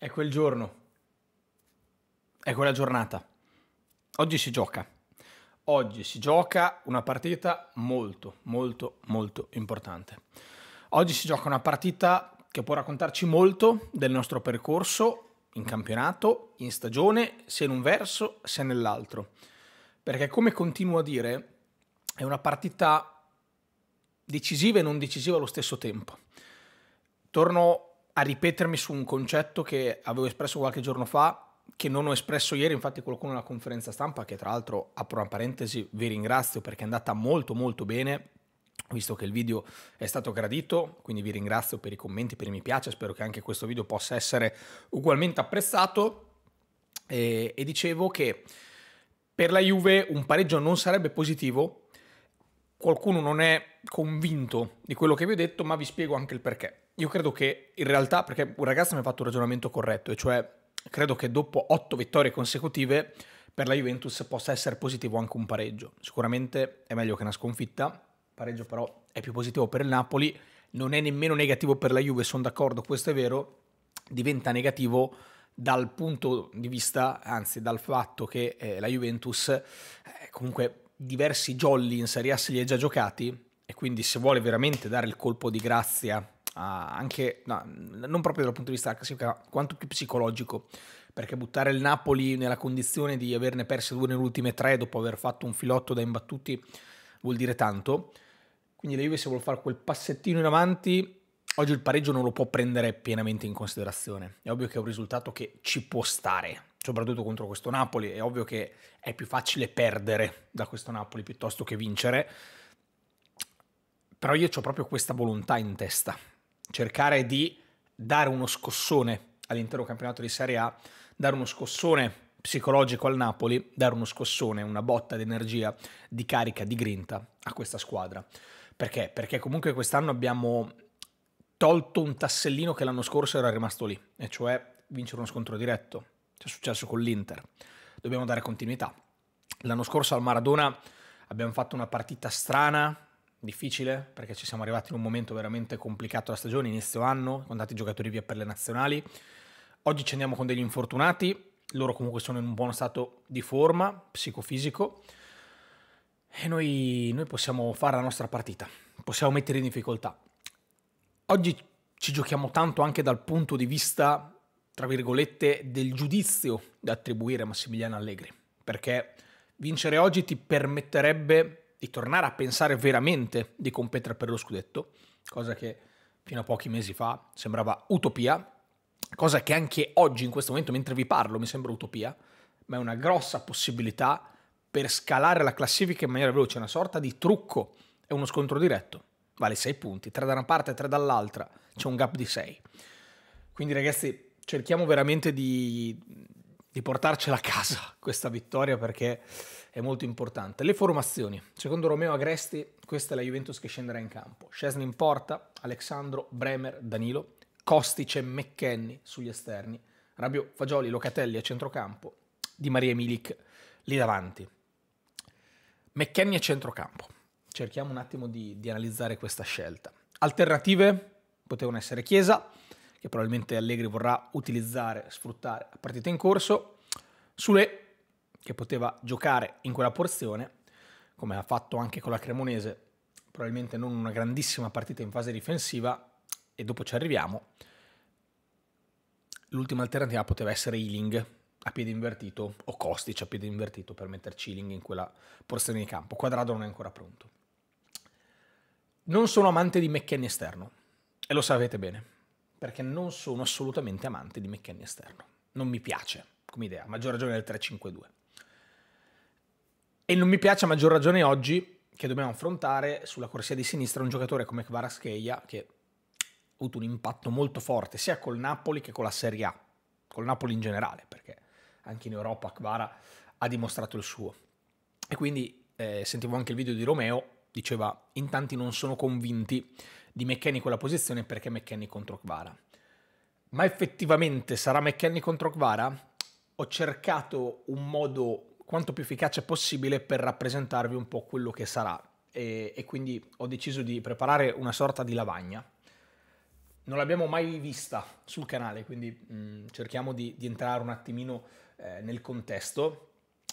È quel giorno. È quella giornata. Oggi si gioca. Oggi si gioca una partita molto, molto, molto importante. Oggi si gioca una partita che può raccontarci molto del nostro percorso in campionato, in stagione, se in un verso, se nell'altro. Perché come continuo a dire, è una partita decisiva e non decisiva allo stesso tempo. Torno a ripetermi su un concetto che avevo espresso qualche giorno fa, che non ho espresso ieri, infatti qualcuno alla conferenza stampa, che tra l'altro apro una parentesi, vi ringrazio perché è andata molto molto bene, visto che il video è stato gradito, quindi vi ringrazio per i commenti, per i mi piace, spero che anche questo video possa essere ugualmente apprezzato. E, e dicevo che per la Juve un pareggio non sarebbe positivo, qualcuno non è convinto di quello che vi ho detto, ma vi spiego anche il perché. Io credo che in realtà, perché un ragazzo mi ha fatto un ragionamento corretto, e cioè credo che dopo otto vittorie consecutive per la Juventus possa essere positivo anche un pareggio. Sicuramente è meglio che una sconfitta, pareggio però è più positivo per il Napoli, non è nemmeno negativo per la Juve, sono d'accordo, questo è vero, diventa negativo dal punto di vista, anzi dal fatto che eh, la Juventus eh, comunque diversi jolly in Serie A se li ha già giocati e quindi se vuole veramente dare il colpo di grazia anche no, non proprio dal punto di vista classifica quanto più psicologico perché buttare il Napoli nella condizione di averne perse due nelle ultime tre dopo aver fatto un filotto da imbattuti vuol dire tanto quindi la Juve se vuole fare quel passettino in avanti oggi il pareggio non lo può prendere pienamente in considerazione è ovvio che è un risultato che ci può stare soprattutto contro questo Napoli. È ovvio che è più facile perdere da questo Napoli piuttosto che vincere, però io ho proprio questa volontà in testa, cercare di dare uno scossone all'intero campionato di Serie A, dare uno scossone psicologico al Napoli, dare uno scossone, una botta d'energia, di carica, di grinta a questa squadra. Perché? Perché comunque quest'anno abbiamo tolto un tassellino che l'anno scorso era rimasto lì, e cioè vincere uno scontro diretto ci è successo con l'Inter. Dobbiamo dare continuità. L'anno scorso al Maradona abbiamo fatto una partita strana, difficile, perché ci siamo arrivati in un momento veramente complicato la stagione, inizio anno, con tanti giocatori via per le nazionali. Oggi ci andiamo con degli infortunati, loro comunque sono in un buono stato di forma, psicofisico, e noi, noi possiamo fare la nostra partita, possiamo mettere in difficoltà. Oggi ci giochiamo tanto anche dal punto di vista tra virgolette, del giudizio da attribuire a Massimiliano Allegri, perché vincere oggi ti permetterebbe di tornare a pensare veramente di competere per lo scudetto, cosa che fino a pochi mesi fa sembrava utopia, cosa che anche oggi, in questo momento, mentre vi parlo, mi sembra utopia, ma è una grossa possibilità per scalare la classifica in maniera veloce, una sorta di trucco, è uno scontro diretto, vale 6 punti, 3 da una parte e 3 dall'altra, c'è un gap di 6. Quindi ragazzi, cerchiamo veramente di, di portarcela a casa questa vittoria perché è molto importante. Le formazioni. Secondo Romeo Agresti, questa è la Juventus che scenderà in campo. Scesni in porta, Alexandro, Bremer, Danilo, Costice, e McKenny sugli esterni, Rabio, Fagioli, Locatelli a centrocampo, Di Maria Milic lì davanti. McKenny a centrocampo. Cerchiamo un attimo di, di analizzare questa scelta. Alternative potevano essere Chiesa, che probabilmente Allegri vorrà utilizzare, sfruttare a partita in corso, Sule che poteva giocare in quella porzione, come ha fatto anche con la Cremonese, probabilmente non una grandissima partita in fase difensiva e dopo ci arriviamo. L'ultima alternativa poteva essere Healing a piede invertito o Kostic a piede invertito per metterci Healing in quella porzione di campo. Quadrado non è ancora pronto. Non sono amante di McKenny esterno e lo sapete bene perché non sono assolutamente amante di McKenny esterno. Non mi piace come idea, a maggior ragione del 352. E non mi piace a maggior ragione oggi che dobbiamo affrontare sulla corsia di sinistra un giocatore come Kvaraskeia che ha avuto un impatto molto forte sia col Napoli che con la Serie A, col Napoli in generale, perché anche in Europa Kvara ha dimostrato il suo. E quindi eh, sentivo anche il video di Romeo, diceva in tanti non sono convinti di McKenny quella posizione perché McKenny contro Kvara. Ma effettivamente sarà McKenny contro Kvara? Ho cercato un modo quanto più efficace possibile per rappresentarvi un po' quello che sarà e, e quindi ho deciso di preparare una sorta di lavagna. Non l'abbiamo mai vista sul canale, quindi mh, mm, cerchiamo di, di, entrare un attimino eh, nel contesto.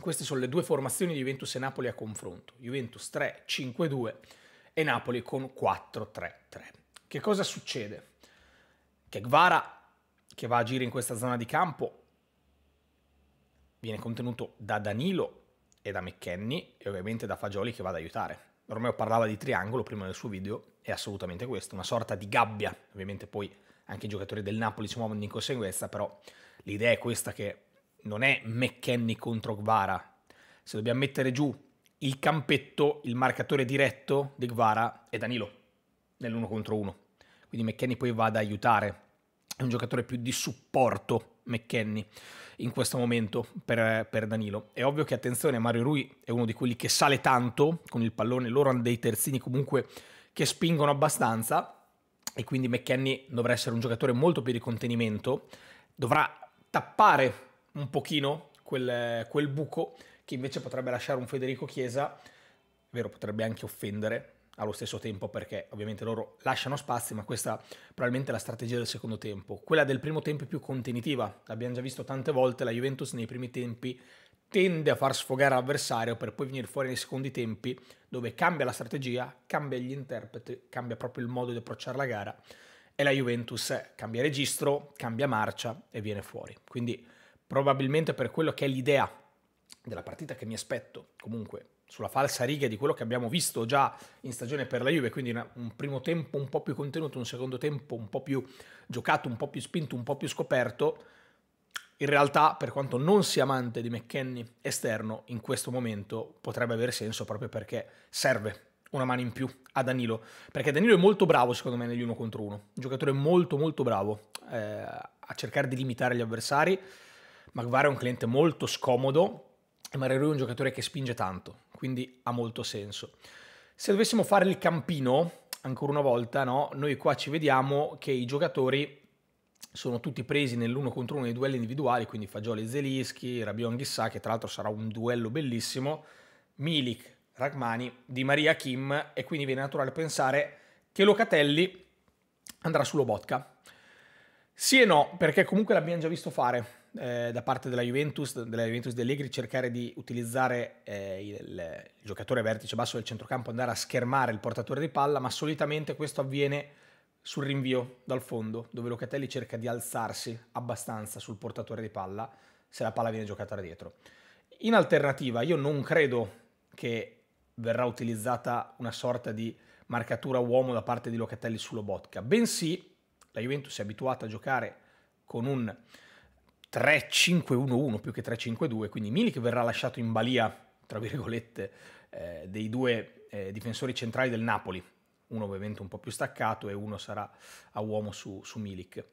Queste sono le due formazioni di Juventus e Napoli a confronto. Juventus 3-5-2 e Napoli con 4-3-3. Che cosa succede? Che Guevara, che va a agire in questa zona di campo, viene contenuto da Danilo e da McKenny e ovviamente da Fagioli che va ad aiutare. Romeo parlava di triangolo prima nel suo video, è assolutamente questo, una sorta di gabbia. Ovviamente poi anche i giocatori del Napoli si muovono in conseguenza, però l'idea è questa che non è McKenny contro Guevara. Se dobbiamo mettere giù il campetto, il marcatore diretto di Guevara è Danilo nell'uno contro uno. Quindi McKenny poi va ad aiutare. È un giocatore più di supporto McKenny in questo momento per, per, Danilo. È ovvio che attenzione, Mario Rui è uno di quelli che sale tanto con il pallone, loro hanno dei terzini comunque che spingono abbastanza e quindi McKenny dovrà essere un giocatore molto più di contenimento, dovrà tappare un pochino quel, quel buco che invece potrebbe lasciare un Federico Chiesa, vero, potrebbe anche offendere allo stesso tempo perché ovviamente loro lasciano spazi, ma questa probabilmente è la strategia del secondo tempo. Quella del primo tempo è più contenitiva, l'abbiamo già visto tante volte, la Juventus nei primi tempi tende a far sfogare l'avversario per poi venire fuori nei secondi tempi dove cambia la strategia, cambia gli interpreti, cambia proprio il modo di approcciare la gara e la Juventus cambia registro, cambia marcia e viene fuori. Quindi probabilmente per quello che è l'idea della partita che mi aspetto comunque sulla falsa riga di quello che abbiamo visto già in stagione per la Juve, quindi una, un primo tempo un po' più contenuto, un secondo tempo un po' più giocato, un po' più spinto, un po' più scoperto, in realtà per quanto non sia amante di McKenny esterno, in questo momento potrebbe avere senso proprio perché serve una mano in più a Danilo, perché Danilo è molto bravo secondo me negli uno contro uno, un giocatore molto molto bravo eh, a cercare di limitare gli avversari, McVare è un cliente molto scomodo, e Mario è un giocatore che spinge tanto, quindi ha molto senso. Se dovessimo fare il campino, ancora una volta, no? noi qua ci vediamo che i giocatori sono tutti presi nell'uno contro uno nei duelli individuali, quindi Fagioli e Zelischi, Rabion Ghissà, che tra l'altro sarà un duello bellissimo, Milik, Ragmani, Di Maria, Kim, e quindi viene naturale pensare che Locatelli andrà su Lobotka. Sì e no, perché comunque l'abbiamo già visto fare eh, da parte della Juventus, della Juventus di Allegri, cercare di utilizzare eh, il, il, giocatore vertice basso del centrocampo, andare a schermare il portatore di palla, ma solitamente questo avviene sul rinvio dal fondo, dove Locatelli cerca di alzarsi abbastanza sul portatore di palla se la palla viene giocata da dietro. In alternativa, io non credo che verrà utilizzata una sorta di marcatura uomo da parte di Locatelli su Lobotka, bensì la Juventus è abituata a giocare con un 3-5-1-1 più che 3-5-2, quindi Milik verrà lasciato in balia, tra virgolette, eh, dei due eh, difensori centrali del Napoli, uno ovviamente un po' più staccato e uno sarà a uomo su, su Milik.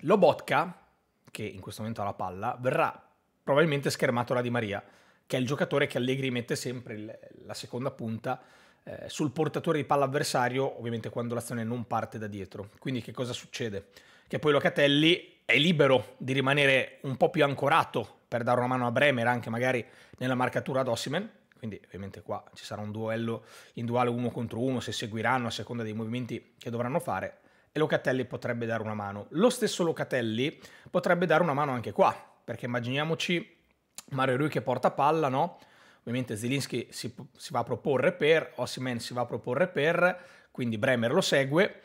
Lobotka, che in questo momento ha la palla, verrà probabilmente schermato da Di Maria, che è il giocatore che Allegri mette sempre il, la seconda punta eh, sul portatore di palla avversario, ovviamente quando l'azione non parte da dietro. Quindi che cosa succede? Che poi Locatelli è libero di rimanere un po' più ancorato per dare una mano a Bremer, anche magari nella marcatura ad Ossimen. Quindi ovviamente qua ci sarà un duello in duale uno contro uno, se seguiranno a seconda dei movimenti che dovranno fare. E Locatelli potrebbe dare una mano. Lo stesso Locatelli potrebbe dare una mano anche qua, perché immaginiamoci Mario Rui che porta palla, no? Ovviamente Zilinski si, si va a proporre per, Ossimen si va a proporre per, quindi Bremer lo segue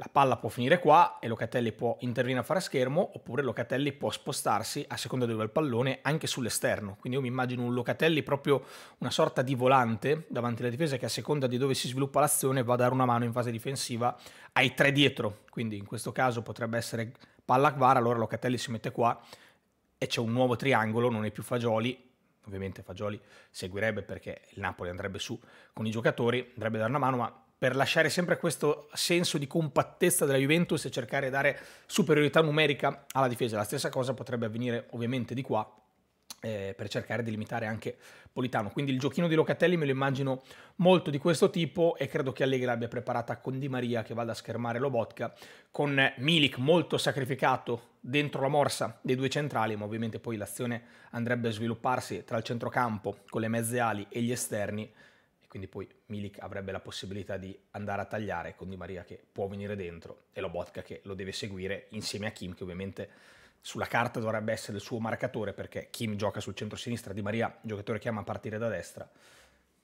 la palla può finire qua e Locatelli può intervenire a fare schermo, oppure Locatelli può spostarsi a seconda di dove il pallone anche sull'esterno. Quindi io mi immagino un Locatelli proprio una sorta di volante davanti alla difesa che a seconda di dove si sviluppa l'azione va a dare una mano in fase difensiva ai tre dietro. Quindi in questo caso potrebbe essere palla Kvara, allora Locatelli si mette qua e c'è un nuovo triangolo, non è più Fagioli, ovviamente Fagioli seguirebbe perché il Napoli andrebbe su con i giocatori, andrebbe a dare una mano, ma per lasciare sempre questo senso di compattezza della Juventus e cercare di dare superiorità numerica alla difesa. La stessa cosa potrebbe avvenire ovviamente di qua eh, per cercare di limitare anche Politano. Quindi il giochino di Locatelli me lo immagino molto di questo tipo e credo che Allegri l'abbia preparata con Di Maria che vada a schermare Lobotka, con Milik molto sacrificato dentro la morsa dei due centrali, ma ovviamente poi l'azione andrebbe a svilupparsi tra il centrocampo con le mezze ali e gli esterni quindi poi Milik avrebbe la possibilità di andare a tagliare con Di Maria che può venire dentro e Lobotka che lo deve seguire insieme a Kim che ovviamente sulla carta dovrebbe essere il suo marcatore perché Kim gioca sul centro-sinistra, Di Maria giocatore che ama partire da destra.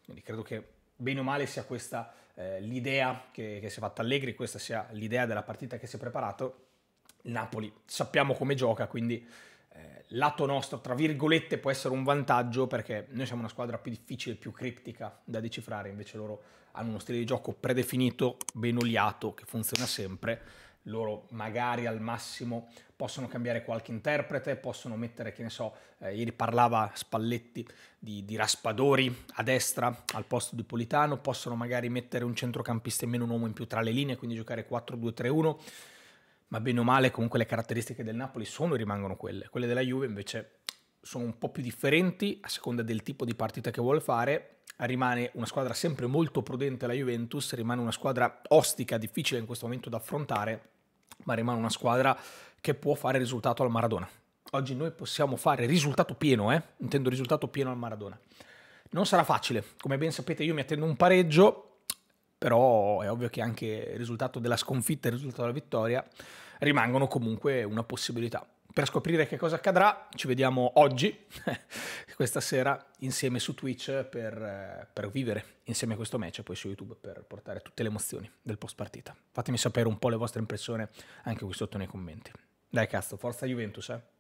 Quindi credo che bene o male sia questa eh, l'idea che, che si è fatta Allegri, questa sia l'idea della partita che si è preparato. Il Napoli sappiamo come gioca, quindi eh, lato nostro, tra virgolette, può essere un vantaggio perché noi siamo una squadra più difficile, più criptica da decifrare, invece loro hanno uno stile di gioco predefinito, ben oliato, che funziona sempre. Loro magari al massimo possono cambiare qualche interprete, possono mettere, che ne so, eh, ieri parlava Spalletti di, di, Raspadori a destra al posto di Politano, possono magari mettere un centrocampista e meno un uomo in più tra le linee, quindi giocare 4-2-3-1 ma bene o male comunque le caratteristiche del Napoli sono e rimangono quelle. Quelle della Juve invece sono un po' più differenti a seconda del tipo di partita che vuole fare. Rimane una squadra sempre molto prudente la Juventus, rimane una squadra ostica, difficile in questo momento da affrontare, ma rimane una squadra che può fare risultato al Maradona. Oggi noi possiamo fare risultato pieno, eh? intendo risultato pieno al Maradona. Non sarà facile, come ben sapete io mi attendo un pareggio, però è ovvio che anche il risultato della sconfitta e il risultato della vittoria rimangono comunque una possibilità. Per scoprire che cosa accadrà ci vediamo oggi, questa sera, insieme su Twitch per, per vivere insieme a questo match e poi su YouTube per portare tutte le emozioni del post partita. Fatemi sapere un po' le vostre impressioni anche qui sotto nei commenti. Dai cazzo, forza Juventus eh!